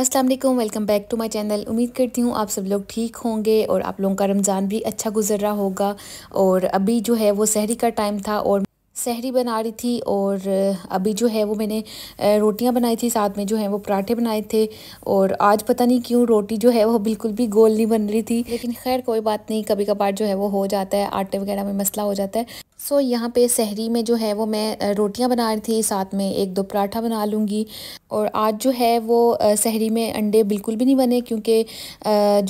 अस्सलाम वालेकुम welcome back to my channel उम्मीद करती हूँ आप सब लोग ठीक होंगे और आप लोगों का रमज़ान भी अच्छा गुजर रहा होगा और अभी जो है वो शहरी का टाइम था और सहरी बना रही थी और अभी जो है वो मैंने रोटियां बनाई थी साथ में जो है वो पराठे बनाए थे और आज पता नहीं क्यों रोटी जो है वो बिल्कुल भी गोल नहीं बन रही थी लेकिन खैर कोई बात नहीं कभी कभार जो है वो हो जाता है आटे वगैरह में मसला हो जाता है सो so, यहाँ पे सहरी में जो है वो मैं रोटियाँ बना रही थी साथ में एक दो पराठा बना लूँगी और आज जो है वो सहरी में अंडे बिल्कुल भी नहीं बने क्योंकि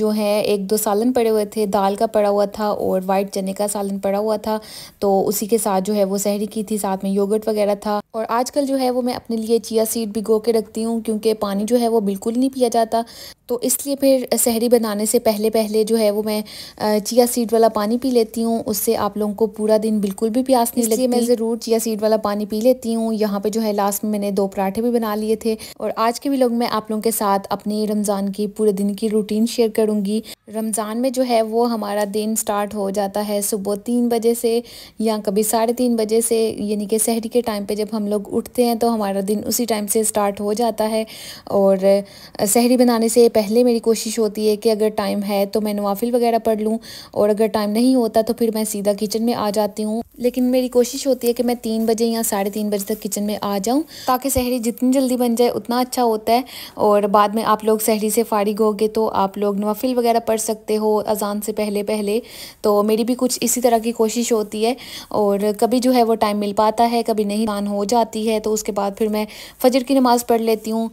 जो है एक दो सालन पड़े हुए थे दाल का पड़ा हुआ था और वाइट चने का सालन पड़ा हुआ था तो उसी के साथ जो है वो सहरी की थी साथ में योगर्ट वगैरह था और आजकल जो है वो मैं अपने लिए चिया सीड भिगो के रखती हूँ क्योंकि पानी जो है वो बिल्कुल नहीं पिया जाता तो इसलिए फिर शहरी बनाने से पहले पहले जो है वो मैं चिया सीड वाला पानी पी लेती हूँ उससे आप लोगों को पूरा दिन बिल्कुल भी प्यास नहीं लगती मैं ज़रूर चिया सीड वाला पानी पी लेती हूँ यहाँ पे जो है लास्ट में मैंने दो पराठे भी बना लिए थे और आज के भी लोग मैं आप लोगों के साथ अपने रमज़ान की पूरे दिन की रूटीन शेयर करूँगी रमज़ान में जो है वो हमारा दिन स्टार्ट हो जाता है सुबह तीन बजे से या कभी साढ़े तीन बजे से यानी कि शहरी के टाइम पर जब हम हम लोग उठते हैं तो हमारा दिन उसी टाइम से स्टार्ट हो जाता है और सहरी बनाने से पहले मेरी कोशिश होती है कि अगर टाइम है तो मैं नवाफिल वगैरह पढ़ लूँ और अगर टाइम नहीं होता तो फिर मैं सीधा किचन में आ जाती हूँ लेकिन मेरी कोशिश होती है कि मैं तीन बजे या साढ़े तीन बजे तक किचन में आ जाऊँ ताकि सहरी जितनी जल्दी बन जाए उतना अच्छा होता है और बाद में आप लोग सहरी से फ़ारिग होगे तो आप लोग नवाफिल वगैरह पढ़ सकते हो अजान से पहले पहले तो मेरी भी कुछ इसी तरह की कोशिश होती है और कभी जो है वो टाइम मिल पाता है कभी नहीं दान हो जाती है तो उसके बाद फिर मैं फजर की नमाज़ पढ़ लेती हूँ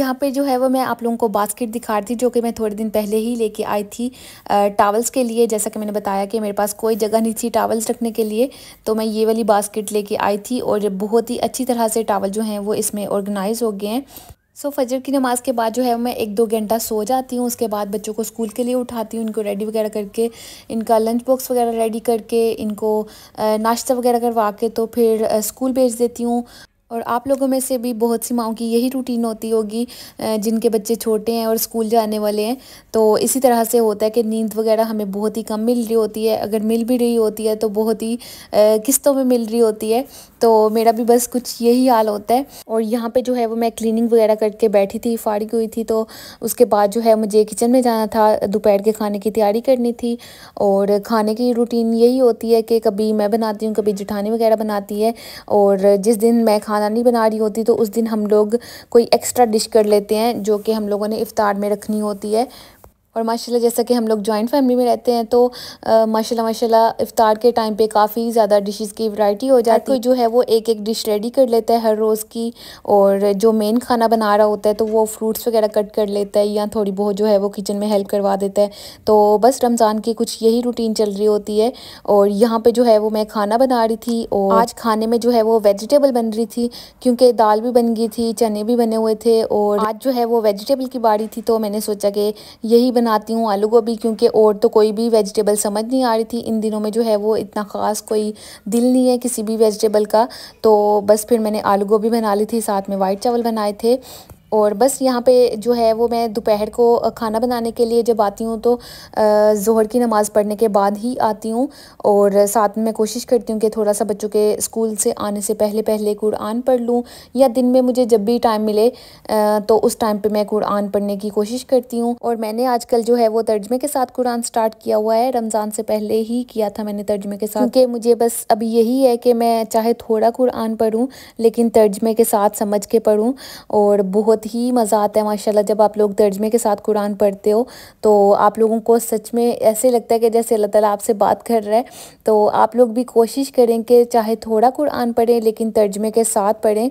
यहाँ पे जो है वो मैं आप लोगों को बास्केट दिखा रही थी जो कि मैं थोड़े दिन पहले ही लेके आई थी टावल्स के लिए जैसा कि मैंने बताया कि मेरे पास कोई जगह नहीं थी टावल्स रखने के लिए तो मैं ये वाली बास्केट लेके आई थी और बहुत ही अच्छी तरह से टावल जो हैं वो इसमें ऑर्गेनाइज़ हो गए हैं सो फजर की नमाज के बाद जो है मैं एक दो घंटा सो जाती हूँ उसके बाद बच्चों को स्कूल के लिए उठाती हूँ इनको रेडी वगैरह करके इनका लंच बॉक्स वगैरह रेडी करके इनको नाश्ता वगैरह करवा के तो फिर स्कूल भेज देती हूँ और आप लोगों में से भी बहुत सी माओं की यही रूटीन होती होगी जिनके बच्चे छोटे हैं और स्कूल जाने वाले हैं तो इसी तरह से होता है कि नींद वगैरह हमें बहुत ही कम मिल रही होती है अगर मिल भी रही होती है तो बहुत ही किस्तों में मिल रही होती है तो मेरा भी बस कुछ यही हाल होता है और यहाँ पे जो है वो मैं क्लिनिंग वगैरह करके बैठी थी फाड़ी हुई थी तो उसके बाद जो है मुझे किचन में जाना था दोपहर के खाने की तैयारी करनी थी और खाने की रूटीन यही होती है कि कभी मैं बनाती हूँ कभी जुठानी वगैरह बनाती है और जिस दिन मैं खाना खाना नहीं बना रही होती तो उस दिन हम लोग कोई एक्स्ट्रा डिश कर लेते हैं जो कि हम लोगों ने इफ़ार में रखनी होती है और माशाल्लाह जैसा कि हम लोग जॉइंट फैमिली में रहते हैं तो माशाल्लाह माशाल्लाह इफ़ार के टाइम पे काफ़ी ज़्यादा डिशेस की वैरायटी हो जाती है हाँ जो है वो एक एक डिश रेडी कर लेता है हर रोज़ की और जो मेन खाना बना रहा होता है तो वो फ्रूट्स वगैरह कट कर लेता है या थोड़ी बहुत जो है वो किचन में हेल्प करवा देता है तो बस रमज़ान की कुछ यही रूटीन चल रही होती है और यहाँ पर जो है वो मैं खाना बना रही थी और आज खाने में जो है वो वेजिटेबल बन रही थी क्योंकि दाल भी बन गई थी चने भी बने हुए थे और आज जो है वो वेजिटेबल की बाड़ी थी तो मैंने सोचा कि यही बनाती हूँ आलू गोभी क्योंकि और तो कोई भी वेजिटेबल समझ नहीं आ रही थी इन दिनों में जो है वो इतना ख़ास कोई दिल नहीं है किसी भी वेजिटेबल का तो बस फिर मैंने आलू गोभी बना ली थी साथ में वाइट चावल बनाए थे और बस यहाँ पे जो है वो मैं दोपहर को खाना बनाने के लिए जब आती हूँ तो जोहर की नमाज़ पढ़ने के बाद ही आती हूँ और साथ में मैं कोशिश करती हूँ कि थोड़ा सा बच्चों के स्कूल से आने से पहले पहले कुरान पढ़ लूँ या दिन में मुझे जब भी टाइम मिले तो उस टाइम पर मैं कुरान पढ़ने की कोशिश करती हूँ और मैंने आजकल जो है वो तर्जमे के साथ कुरान स्टार्ट किया हुआ है रमज़ान से पहले ही किया था मैंने तर्जमे के साथ क्योंकि मुझे बस अभी यही है कि मैं चाहे थोड़ा कुरान पढ़ूँ लेकिन तर्जमे के साथ समझ के पढ़ूँ और बहुत बहुत ही मज़ा आता है माशाल्लाह जब आप लोग तर्जमे के साथ कुरान पढ़ते हो तो आप लोगों को सच में ऐसे लगता है कि जैसे अल्लाह ताला आपसे बात कर रहा है तो आप लोग भी कोशिश करें कि चाहे थोड़ा कुरान पढ़ें लेकिन तर्जमे के साथ पढ़ें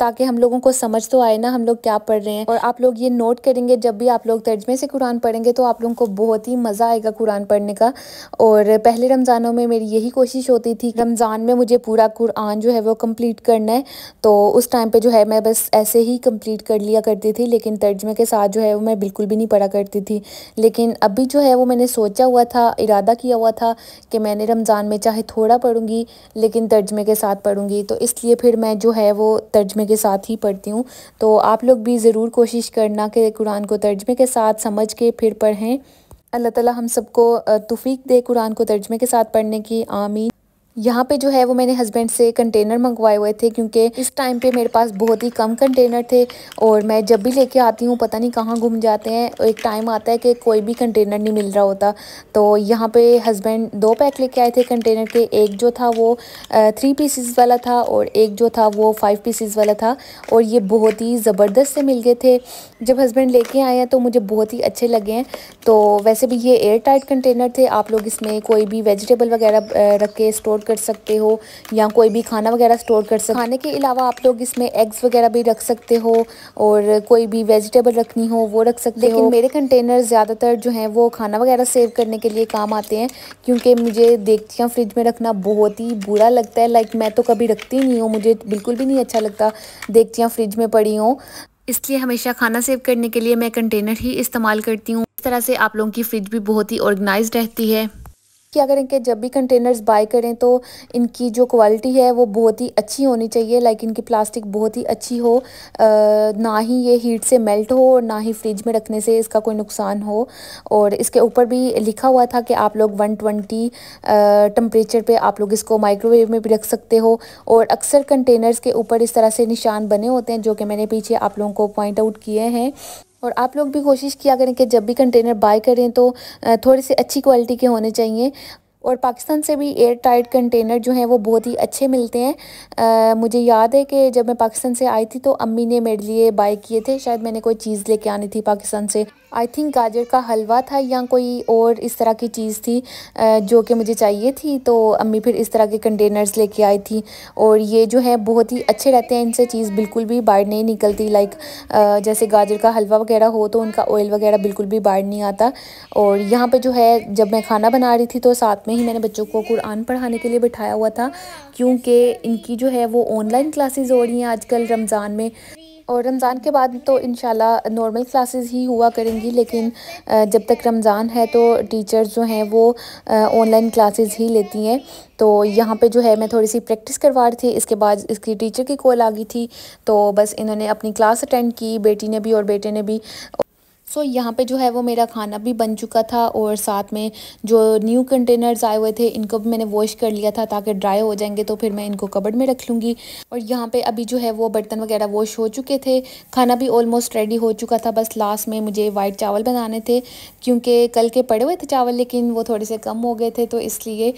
ताकि हम लोगों को समझ तो आए ना हम लोग क्या पढ़ रहे हैं और आप लोग ये नोट करेंगे जब भी आप लोग तर्जमे से कुरान पढ़ेंगे तो आप लोगों को बहुत ही मज़ा आएगा कुरान पढ़ने का और पहले रमज़ानों में मेरी यही कोशिश होती थी रमज़ान में मुझे पूरा कुरान जो है वो कम्प्लीट करना है तो उस टाइम पर जो है मैं बस ऐसे ही कम्प्लीट कर लिया करती थी लेकिन तर्जमे के साथ जो है वो मैं बिल्कुल भी नहीं पढ़ा करती थी लेकिन अभी जो है वो मैंने सोचा हुआ था इरादा किया हुआ था कि मैंने रमज़ान में चाहे थोड़ा पढ़ूँगी लेकिन तर्जमे के साथ पढ़ूँगी तो इसलिए फिर मैं जो है वो तर्जमे के साथ ही पढ़ती हूँ तो आप लोग भी ज़रूर कोशिश करना कि कुरान को तर्जमे के साथ समझ के फिर पढ़ें अल्लाह ताला हम सबको तौफीक दे कुरान को तर्जमे के साथ पढ़ने की आमीन यहाँ पे जो है वो मैंने हस्बैंड से कंटेनर मंगवाए हुए थे क्योंकि इस टाइम पे मेरे पास बहुत ही कम कंटेनर थे और मैं जब भी लेके आती हूँ पता नहीं कहाँ घूम जाते हैं एक टाइम आता है कि कोई भी कंटेनर नहीं मिल रहा होता तो यहाँ पे हस्बैंड दो पैक लेके आए थे कंटेनर के एक जो था वो थ्री पीसीज वाला था और एक जो था वो फाइव पीसीज वाला था और ये बहुत ही ज़बरदस्त से मिल गए थे जब हस्बैंड लेके आए हैं तो मुझे बहुत ही अच्छे लगे हैं तो वैसे भी ये एयर टाइट कंटेनर थे आप लोग इसमें कोई भी वेजिटेबल वगैरह रख के स्टोर कर सकते हो या कोई भी खाना वगैरह स्टोर कर सकते खाने के अलावा आप लोग इसमें एग्स वगैरह भी रख सकते हो और कोई भी वेजिटेबल रखनी हो वो रख सकते लेकिन हो मेरे कंटेनर ज़्यादातर जो हैं वो खाना वगैरह सेव करने के लिए काम आते हैं क्योंकि मुझे हूँ फ्रिज में रखना बहुत ही बुरा लगता है लाइक मैं तो कभी रखती नहीं हूँ मुझे बिल्कुल भी नहीं अच्छा लगता देखतियाँ फ्रिज में पड़ी हूँ इसलिए हमेशा खाना सेव करने के लिए मैं कंटेनर ही इस्तेमाल करती हूँ इस तरह से आप लोगों की फ्रिज भी बहुत ही ऑर्गेनाइज रहती है कि अगर इनके जब भी कंटेनर्स बाय करें तो इनकी जो क्वालिटी है वो बहुत ही अच्छी होनी चाहिए लाइक इनकी प्लास्टिक बहुत ही अच्छी हो आ, ना ही ये हीट से मेल्ट हो और ना ही फ्रिज में रखने से इसका कोई नुकसान हो और इसके ऊपर भी लिखा हुआ था कि आप लोग 120 ट्वेंटी टम्परेचर पर आप लोग इसको माइक्रोवेव में भी रख सकते हो और अक्सर कंटेनर्स के ऊपर इस तरह से निशान बने होते हैं जो कि मैंने पीछे आप लोगों को पॉइंट आउट किए हैं और आप लोग भी कोशिश किया करें कि जब भी कंटेनर बाय करें तो थोड़े से अच्छी क्वालिटी के होने चाहिए और पाकिस्तान से भी एयर टाइट कंटेनर जो हैं वो बहुत ही अच्छे मिलते हैं आ, मुझे याद है कि जब मैं पाकिस्तान से आई थी तो अम्मी ने मेरे लिए बाय किए थे शायद मैंने कोई चीज़ लेके आनी थी पाकिस्तान से आई थिंक गाजर का हलवा था या कोई और इस तरह की चीज़ थी आ, जो कि मुझे चाहिए थी तो अम्मी फिर इस तरह के कंटेनर्स लेके आई थी और ये जो है बहुत ही अच्छे रहते हैं इनसे चीज़ बिल्कुल भी बाहर नहीं निकलती लाइक जैसे गाजर का हलवा वगैरह हो तो उनका ऑयल वगैरह बिल्कुल भी बाहर नहीं आता और यहाँ पर जो है जब मैं खाना बना रही थी तो साथ में ही मैंने बच्चों को कुरान पढ़ाने के लिए बिठाया हुआ था क्योंकि इनकी जो है वो ऑनलाइन क्लासेस हो रही हैं आजकल रमज़ान में और रमज़ान के बाद तो इन नॉर्मल क्लासेस ही हुआ करेंगी लेकिन जब तक रमज़ान है तो टीचर्स जो हैं वो ऑनलाइन क्लासेस ही लेती हैं तो यहाँ पे जो है मैं थोड़ी सी प्रैक्टिस करवा रही थी इसके बाद इसकी टीचर की कॉल आ गई थी तो बस इन्होंने अपनी क्लास अटेंड की बेटी ने भी और बेटे ने भी सो so, यहाँ पे जो है वो मेरा खाना भी बन चुका था और साथ में जो न्यू कंटेनर्स आए हुए थे इनको भी मैंने वॉश कर लिया था ताकि ड्राई हो जाएंगे तो फिर मैं इनको कबड़ में रख लूँगी और यहाँ पे अभी जो है वो बर्तन वगैरह वॉश हो चुके थे खाना भी ऑलमोस्ट रेडी हो चुका था बस लास्ट में मुझे वाइट चावल बनाने थे क्योंकि कल के पड़े हुए थे चावल लेकिन वो थोड़े से कम हो गए थे तो इसलिए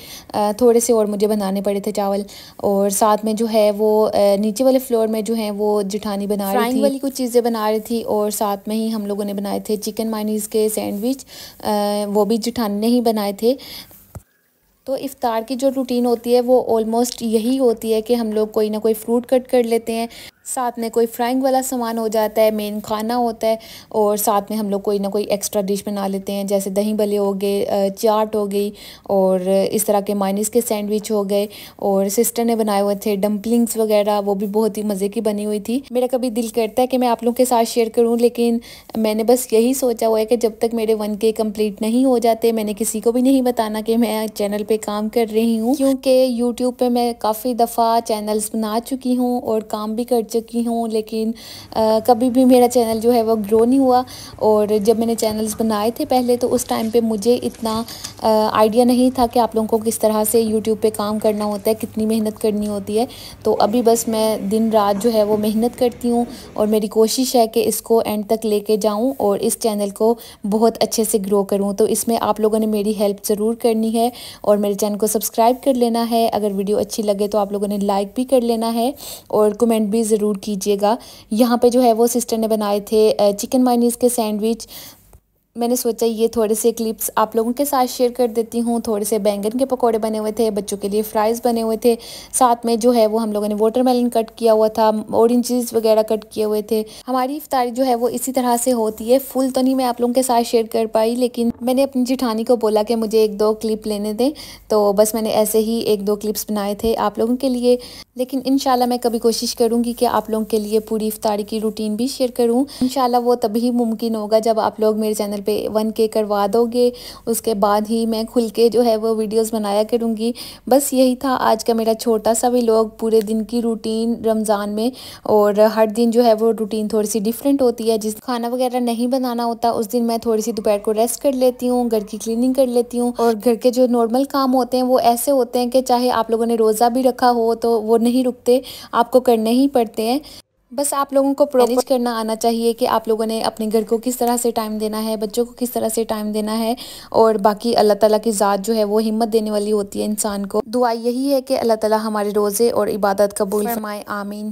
थोड़े से और मुझे बनाने पड़े थे चावल और साथ में जो है वो नीचे वाले फ्लोर में जो है वो जिठानी बना रही थी वाली कुछ चीज़ें बना रही थी और साथ में ही हम लोगों ने बनाए बनाए थे चिकन माइनीस के सैंडविच वो भी जुठान ने ही बनाए थे तो इफ्तार की जो रूटीन होती है वो ऑलमोस्ट यही होती है कि हम लोग कोई ना कोई फ्रूट कट कर लेते हैं साथ में कोई फ्राइंग वाला सामान हो जाता है मेन खाना होता है और साथ में हम लोग कोई ना कोई एक्स्ट्रा डिश बना लेते हैं जैसे दही भले हो गए चाट हो गई और इस तरह के माइनिस के सैंडविच हो गए और सिस्टर ने बनाए हुए थे डम्पलिंग्स वगैरह वो भी बहुत ही मज़े की बनी हुई थी मेरा कभी दिल करता है कि मैं आप लोगों के साथ शेयर करूँ लेकिन मैंने बस यही सोचा हुआ है कि जब तक मेरे वन के कम्प्लीट नहीं हो जाते मैंने किसी को भी नहीं बताना कि मैं चैनल पर काम कर रही हूँ क्योंकि यूट्यूब पर मैं काफ़ी दफ़ा चैनल्स बना चुकी हूँ और काम भी कर चुकी चुकी हूँ लेकिन आ, कभी भी मेरा चैनल जो है वो ग्रो नहीं हुआ और जब मैंने चैनल्स बनाए थे पहले तो उस टाइम पे मुझे इतना आइडिया नहीं था कि आप लोगों को किस तरह से यूट्यूब पे काम करना होता है कितनी मेहनत करनी होती है तो अभी बस मैं दिन रात जो है वो मेहनत करती हूँ और मेरी कोशिश है कि इसको एंड तक कर जाऊँ और इस चैनल को बहुत अच्छे से ग्रो करूँ तो इसमें आप लोगों ने मेरी हेल्प ज़रूर करनी है और मेरे चैनल को सब्सक्राइब कर लेना है अगर वीडियो अच्छी लगे तो आप लोगों ने लाइक भी कर लेना है और कमेंट भी ज़रूर ज़रूर कीजिएगा यहाँ पे जो है वो सिस्टर ने बनाए थे चिकन माइनीस के सैंडविच मैंने सोचा ये थोड़े से क्लिप्स आप लोगों के साथ शेयर कर देती हूँ थोड़े से बैंगन के पकोड़े बने हुए थे बच्चों के लिए फ्राइज़ बने हुए थे साथ में जो है वो हम लोगों ने वाटरमेलन कट किया हुआ था औरेंजेस वगैरह कट किए हुए थे हमारी इफ्तारी जो है वो इसी तरह से होती है फुल तो नहीं मैं आप लोगों के साथ शेयर कर पाई लेकिन मैंने अपनी जिठानी को बोला कि मुझे एक दो क्लिप लेने दें तो बस मैंने ऐसे ही एक दो क्लिप्स बनाए थे आप लोगों के लिए लेकिन इन मैं कभी कोशिश करूँगी कि आप लोगों के लिए पूरी इफ्तारी की रूटीन भी शेयर करूँ इन वो तभी मुमकिन होगा जब आप लोग मेरे चैनल चैनल पे वन के करवा दोगे उसके बाद ही मैं खुल के जो है वो वीडियोस बनाया करूँगी बस यही था आज का मेरा छोटा सा भी लोग पूरे दिन की रूटीन रमज़ान में और हर दिन जो है वो रूटीन थोड़ी सी डिफरेंट होती है जिस खाना वगैरह नहीं बनाना होता उस दिन मैं थोड़ी सी दोपहर को रेस्ट कर लेती हूँ घर की क्लिनिंग कर लेती हूँ और घर के जो नॉर्मल काम होते हैं वो ऐसे होते हैं कि चाहे आप लोगों ने रोज़ा भी रखा हो तो वो नहीं रुकते आपको करने ही पड़ते हैं बस आप लोगों को मैनेज करना आना चाहिए कि आप लोगों ने अपने घर को किस तरह से टाइम देना है बच्चों को किस तरह से टाइम देना है और बाकी अल्लाह ताला की ज़ात जो है वो हिम्मत देने वाली होती है इंसान को दुआ यही है कि अल्लाह ताला हमारे रोज़े और इबादत कबूल फरमाए आमीन